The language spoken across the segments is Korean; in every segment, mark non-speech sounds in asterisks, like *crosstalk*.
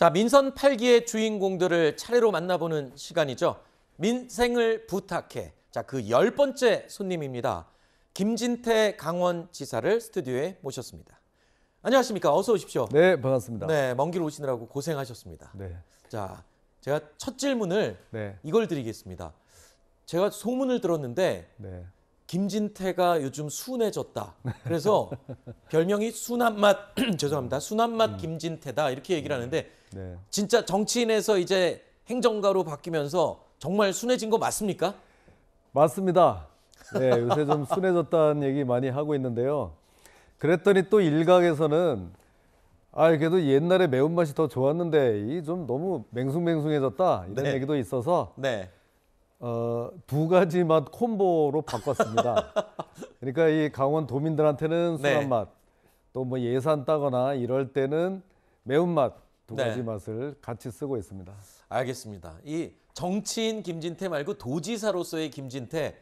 자, 민선 8기의 주인공들을 차례로 만나보는 시간이죠. 민생을 부탁해. 자, 그 열 번째 손님입니다. 김진태 강원 지사를 스튜디오에 모셨습니다. 안녕하십니까? 어서 오십시오. 네, 반갑습니다. 네, 먼 길 오시느라고 고생하셨습니다. 네. 자, 제가 첫 질문을 네. 이걸 드리겠습니다. 제가 소문을 들었는데 네. 김진태가 요즘 순해졌다. 그래서 *laughs* 별명이 순한 맛 *clears throat* 죄송합니다. 순한 맛 음. 김진태다 이렇게 얘기를 음. 하는데 네. 진짜 정치인에서 이제 행정가로 바뀌면서 정말 순해진 거 맞습니까? 맞습니다. 네, 요새 좀 순해졌다는 *laughs* 얘기 많이 하고 있는데요. 그랬더니 또 일각에서는 아 그래도 옛날에 매운맛이 더 좋았는데 이 좀 너무 맹숭맹숭해졌다 이런 네. 얘기도 있어서 네. 어, 두 가지 맛 콤보로 바꿨습니다. *laughs* 그러니까 이 강원 도민들한테는 네. 순한 네. 맛, 또 뭐 예산 따거나 이럴 때는 매운맛 두 네. 가지 맛을 같이 쓰고 있습니다. 알겠습니다. 이 정치인 김진태 말고 도지사로서의 김진태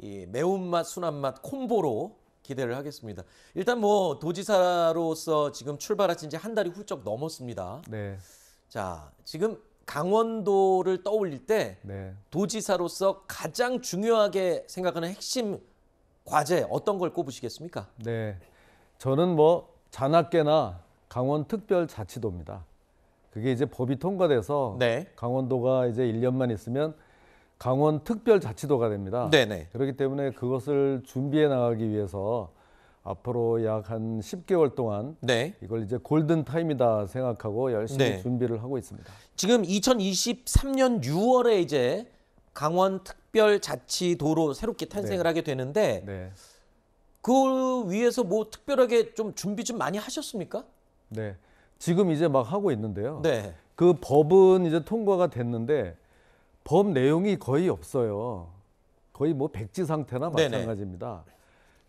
이 매운맛 순한맛 콤보로 기대를 하겠습니다. 일단 뭐 도지사로서 지금 출발하신 지 한 달이 훌쩍 넘었습니다. 네. 자, 지금 강원도를 떠올릴 때 네. 도지사로서 가장 중요하게 생각하는 핵심 과제 어떤 걸 꼽으시겠습니까? 네, 저는 뭐자나깨나 강원특별자치도입니다. 그게 이제 법이 통과돼서 네. 강원도가 이제 1년만 있으면 강원특별자치도가 됩니다. 네네. 네. 그렇기 때문에 그것을 준비해 나가기 위해서 앞으로 약 한 10개월 동안 네. 이걸 이제 골든 타임이다 생각하고 열심히 네. 준비를 하고 있습니다. 지금 2023년 6월에 이제 강원 특별자치도로 새롭게 탄생을 네. 하게 되는데 네. 그 위에서 뭐 특별하게 좀 준비 좀 많이 하셨습니까? 네. 지금 이제 막 하고 있는데요. 네. 그 법은 이제 통과가 됐는데 법 내용이 거의 없어요. 거의 뭐 백지 상태나 네, 네. 마찬가지입니다. 네네.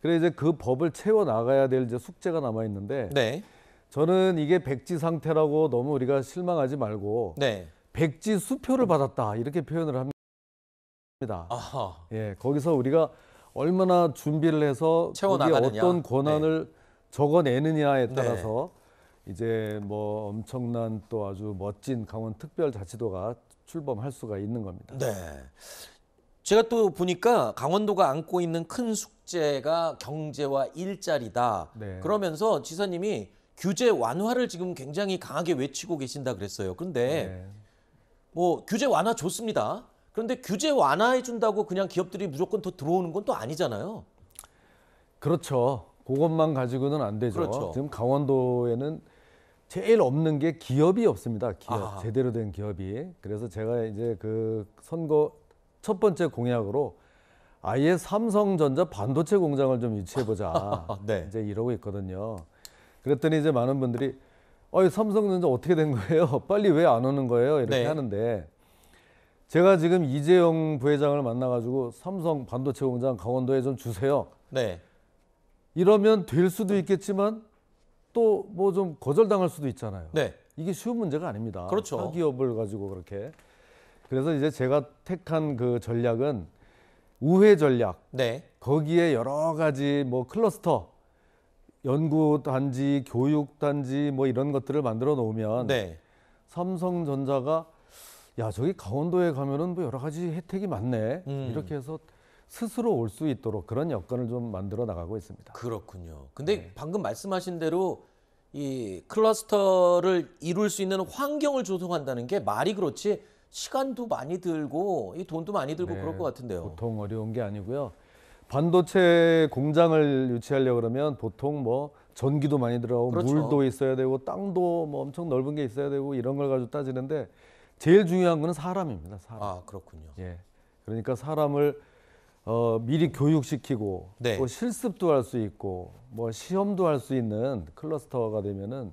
그래 이제 그 법을 채워 나가야 될 이제 숙제가 남아 있는데 네. 저는 이게 백지 상태라고 너무 우리가 실망하지 말고 네. 백지 수표를 받았다 이렇게 표현을 합니다. 아하. 예, 거기서 우리가 얼마나 준비를 해서 우리에 어떤 권한을 네. 적어내느냐에 네. 따라서 이제 뭐 엄청난 또 아주 멋진 강원 특별자치도가 출범할 수가 있는 겁니다. 네. 제가 또 보니까 강원도가 안고 있는 큰 숙제가 경제와 일자리다. 네. 그러면서 지사님이 규제 완화를 지금 굉장히 강하게 외치고 계신다 그랬어요. 그런데 네. 뭐 규제 완화 좋습니다. 그런데 규제 완화해 준다고 그냥 기업들이 무조건 더 들어오는 건 또 아니잖아요. 그렇죠. 그것만 가지고는 안 되죠. 그렇죠. 지금 강원도에는 제일 없는 게 기업이 없습니다. 기업 아. 제대로 된 기업이. 그래서 제가 이제 그 선거 첫 번째 공약으로 아예 삼성전자 반도체 공장을 좀 유치해보자. *laughs* 네. 이제 이러고 있거든요. 그랬더니 이제 많은 분들이 어, 삼성전자 어떻게 된 거예요? *laughs* 빨리 왜 안 오는 거예요? 이렇게 네. 하는데 제가 지금 이재용 부회장을 만나가지고 삼성 반도체 공장 강원도에 좀 주세요. 네. 이러면 될 수도 있겠지만 또 뭐 좀 거절당할 수도 있잖아요. 네. 이게 쉬운 문제가 아닙니다. 그렇죠. 기업을 가지고 그렇게 그래서 이제 제가 택한 그 전략은 우회 전략. 네. 거기에 여러 가지 뭐 클러스터 연구 단지, 교육 단지 뭐 이런 것들을 만들어 놓으면 네. 삼성전자가 야 저기 강원도에 가면은 뭐 여러 가지 혜택이 많네 음. 이렇게 해서 스스로 올 수 있도록 그런 여건을 좀 만들어 나가고 있습니다. 그렇군요. 근데 네. 방금 말씀하신 대로 이 클러스터를 이룰 수 있는 환경을 조성한다는 게 말이 그렇지 시간도 많이 들고 이 돈도 많이 들고 네, 그럴 것 같은데요. 보통 어려운 게 아니고요. 반도체 공장을 유치하려 그러면 보통 뭐 전기도 많이 들어가고 그렇죠. 물도 있어야 되고 땅도 뭐 엄청 넓은 게 있어야 되고 이런 걸 가지고 따지는데 제일 중요한 거는 사람입니다. 사람. 아 그렇군요. 예. 그러니까 사람을 어, 미리 교육시키고 네. 또 뭐 실습도 할 수 있고 뭐 시험도 할 수 있는 클러스터가 되면은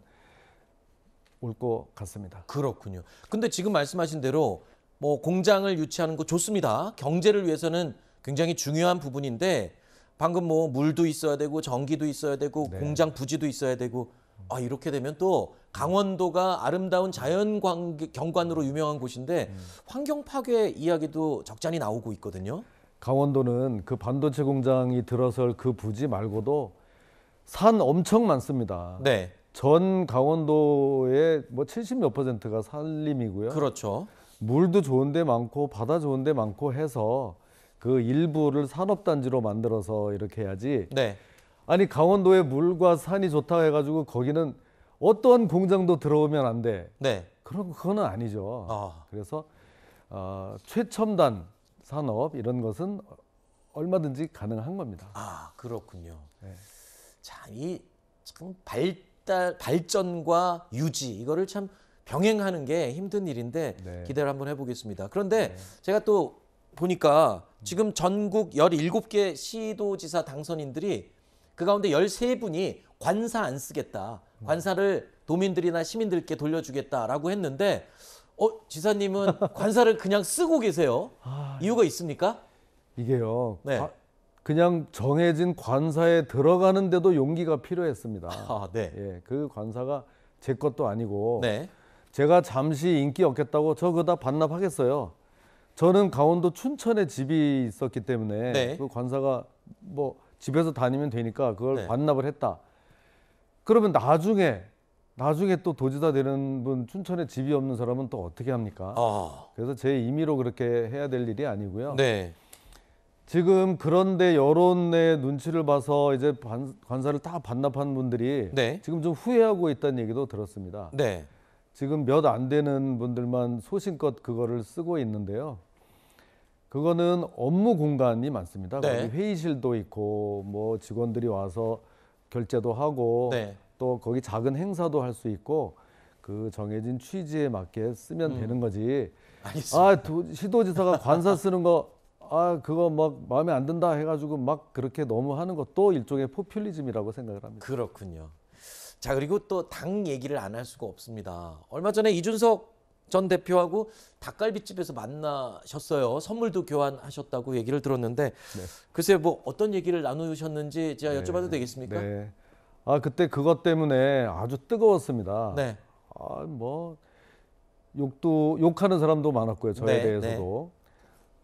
올것 같습니다. 그렇군요. 근데 지금 말씀하신 대로 뭐 공장을 유치하는 거 좋습니다. 경제를 위해서는 굉장히 중요한 부분인데 방금 뭐 물도 있어야 되고 전기도 있어야 되고 네. 공장 부지도 있어야 되고 아 이렇게 되면 또 강원도가 아름다운 자연 경관으로 유명한 곳인데 음. 환경 파괴 이야기도 적잖이 나오고 있거든요. 강원도는 그 반도체 공장이 들어설 그 부지 말고도 산 엄청 많습니다. 네. 전 강원도의 뭐 70 몇 퍼센트가 산림이고요. 그렇죠. 물도 좋은 데 많고 바다 좋은 데 많고 해서 그 일부를 산업단지로 만들어서 이렇게 해야지. 네. 아니 강원도에 물과 산이 좋다 해가지고 거기는 어떠한 공장도 들어오면 안 돼. 네. 그런 그거는 아니죠. 아. 그래서 어, 최첨단 산업 이런 것은 얼마든지 가능한 겁니다. 아 그렇군요. 네. 자이 참발 발달 발전과 유지 이거를 참 병행하는 게 힘든 일인데 네. 기대를 한번 해보겠습니다. 그런데 네. 제가 또 보니까 지금 전국 17개 시도지사 당선인들이 그 가운데 13분이 관사 안 쓰겠다. 네. 관사를 도민들이나 시민들께 돌려주겠다라고 했는데 어, 지사님은 *laughs* 관사를 그냥 쓰고 계세요. 아, 네. 이유가 있습니까? 이게요. 네. 그냥 정해진 관사에 들어가는데도 용기가 필요했습니다. *laughs* 아, 네. 예, 그 관사가 제 것도 아니고 네. 제가 잠시 인기 없겠다고 저 그다 반납하겠어요. 저는 강원도 춘천에 집이 있었기 때문에 네. 그 관사가 뭐 집에서 다니면 되니까 그걸 네. 반납을 했다. 그러면 나중에 나중에 또 도지사 되는 분 춘천에 집이 없는 사람은 또 어떻게 합니까? 아. 그래서 제 임의로 그렇게 해야 될 일이 아니고요. 네. 지금 그런데 여론의 눈치를 봐서 이제 반, 관사를 다 반납한 분들이 네. 지금 좀 후회하고 있다는 얘기도 들었습니다. 네. 지금 몇 안 되는 분들만 소신껏 그거를 쓰고 있는데요. 그거는 업무 공간이 많습니다. 네. 거기 회의실도 있고 뭐 직원들이 와서 결제도 하고 네. 또 거기 작은 행사도 할 수 있고 그 정해진 취지에 맞게 쓰면 음. 되는 거지. 알겠습니다. 아, 도, 시도지사가 관사 쓰는 거아 그거 막 마음에 안 든다 해가지고 막 그렇게 너무 하는 것도 일종의 포퓰리즘이라고 생각을 합니다. 그렇군요. 자 그리고 또 당 얘기를 안 할 수가 없습니다. 얼마 전에 이준석 전 대표하고 닭갈비집에서 만나셨어요. 선물도 교환하셨다고 얘기를 들었는데 네. 글쎄 뭐 어떤 얘기를 나누셨는지 제가 네. 여쭤봐도 되겠습니까? 네. 아 그때 그것 때문에 아주 뜨거웠습니다. 네. 아뭐 욕도 욕하는 사람도 많았고요. 저에 네, 네. 대해서도.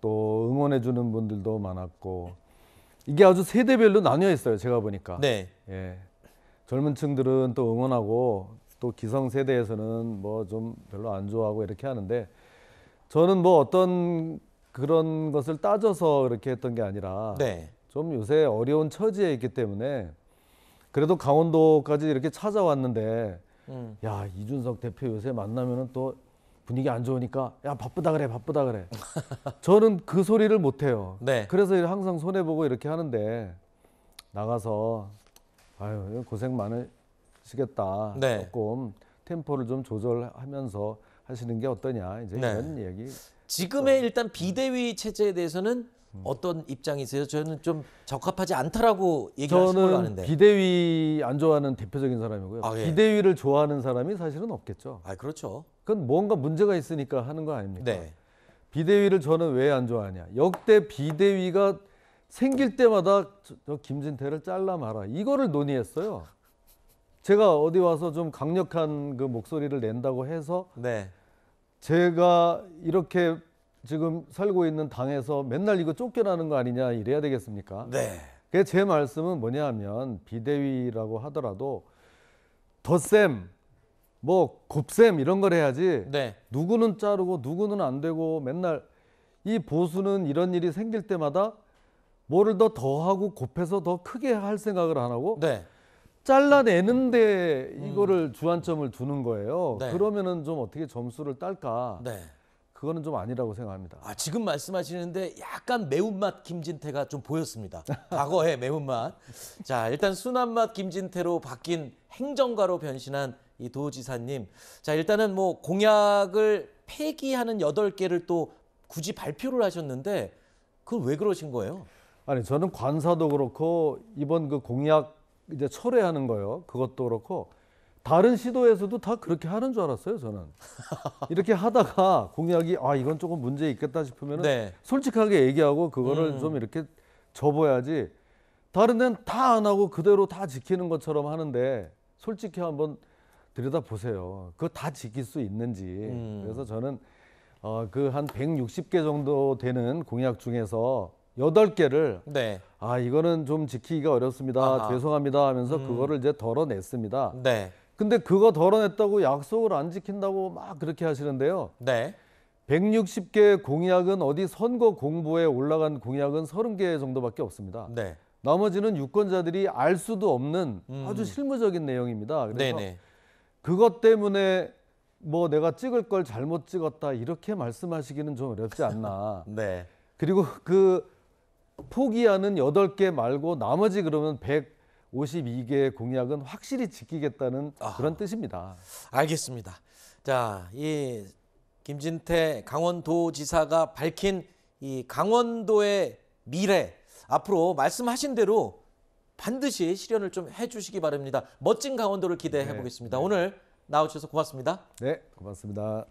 또 응원해 주는 분들도 많았고 이게 아주 세대별로 나뉘어 있어요. 제가 보니까. 네. 예. 젊은층들은 또 응원하고 또 기성 세대에서는 뭐 좀 별로 안 좋아하고 이렇게 하는데 저는 뭐 어떤 그런 것을 따져서 그렇게 했던 게 아니라 네. 좀 요새 어려운 처지에 있기 때문에 그래도 강원도까지 이렇게 찾아왔는데 음. 야 이준석 대표 요새 만나면은 또 분위기 안 좋으니까 야 바쁘다 그래 바쁘다 그래 *laughs* 저는 그 소리를 못 해요 네. 그래서 항상 손해 보고 이렇게 하는데 나가서 아유 고생 많으시겠다 네. 조금 템포를 좀 조절하면서 하시는 게 어떠냐 이제 네. 이런 얘기 지금의 어. 일단 비대위 체제에 대해서는 음. 어떤 입장이세요? 저는 좀 적합하지 않다라고 얘기하는 걸 아는데 비대위 안 좋아하는 대표적인 사람이고요 아, 예. 비대위를 좋아하는 사람이 사실은 없겠죠 아 그렇죠 그건 뭔가 문제가 있으니까 하는 거 아닙니까? 네. 비대위를 저는 왜 안 좋아하냐? 역대 비대위가 생길 때마다 저, 저 김진태를 잘라 마라 이거를 논의했어요. 제가 어디 와서 좀 강력한 그 목소리를 낸다고 해서 네. 제가 이렇게 지금 살고 있는 당에서 맨날 이거 쫓겨나는 거 아니냐 이래야 되겠습니까? 네. 그제 말씀은 뭐냐 하면 비대위라고 하더라도 덧셈 뭐 곱셈 이런 걸 해야지 네. 누구는 자르고 누구는 안 되고 맨날 이 보수는 이런 일이 생길 때마다 뭐를 더 더하고 곱해서 더 크게 할 생각을 안 하고 네. 잘라내는데 음. 이거를 음. 주안점을 두는 거예요. 네. 그러면은 좀 어떻게 점수를 딸까? 네. 그거는 좀 아니라고 생각합니다. 아, 지금 말씀하시는데 약간 매운맛 김진태가 좀 보였습니다. 과거의 매운맛. 자, 일단 순한맛 김진태로 바뀐 행정가로 변신한 이 도지사님. 자, 일단은 뭐 공약을 폐기하는 8 개를또 굳이 발표를 하셨는데 그걸 왜 그러신 거예요? 아니, 저는 관사도 그렇고 이번 그 공약 이제 철회하는 거요. 그것도 그렇고 다른 시도에서도 다 그렇게 하는 줄 알았어요, 저는. *laughs* 이렇게 하다가 공약이 아, 이건 조금 문제 있겠다 싶으면 네. 솔직하게 얘기하고 그거를 음. 좀 이렇게 접어야지 다른 데는 다 안 하고 그대로 다 지키는 것처럼 하는데 솔직히 한번 들여다 보세요. 그거 다 지킬 수 있는지. 음. 그래서 저는 어, 그한 160개 정도 되는 공약 중에서 8 개를 네. 아 이거는 좀 지키기가 어렵습니다. 아하. 죄송합니다 하면서 음. 그거를 이제 덜어냈습니다. 네. 근데 그거 덜어냈다고 약속을 안 지킨다고 막 그렇게 하시는데요. 네. 160개 공약은 어디 선거 공부에 올라간 공약은 30개 정도밖에 없습니다. 네. 나머지는 유권자들이 알 수도 없는 음. 아주 실무적인 내용입니다. 그래서 네네. 그것 때문에 뭐 내가 찍을 걸 잘못 찍었다 이렇게 말씀하시기는 좀 어렵지 않나. *laughs* 네. 그리고 그 포기하는 8개 말고 나머지 그러면 152개 공약은 확실히 지키겠다는 아, 그런 뜻입니다. 알겠습니다. 자, 이 김진태 강원도지사가 밝힌 이 강원도의 미래 앞으로 말씀하신 대로 반드시 실현을 좀 해주시기 바랍니다. 멋진 강원도를 기대해 네. 보겠습니다. 네. 오늘 나오셔서 고맙습니다. 네, 고맙습니다.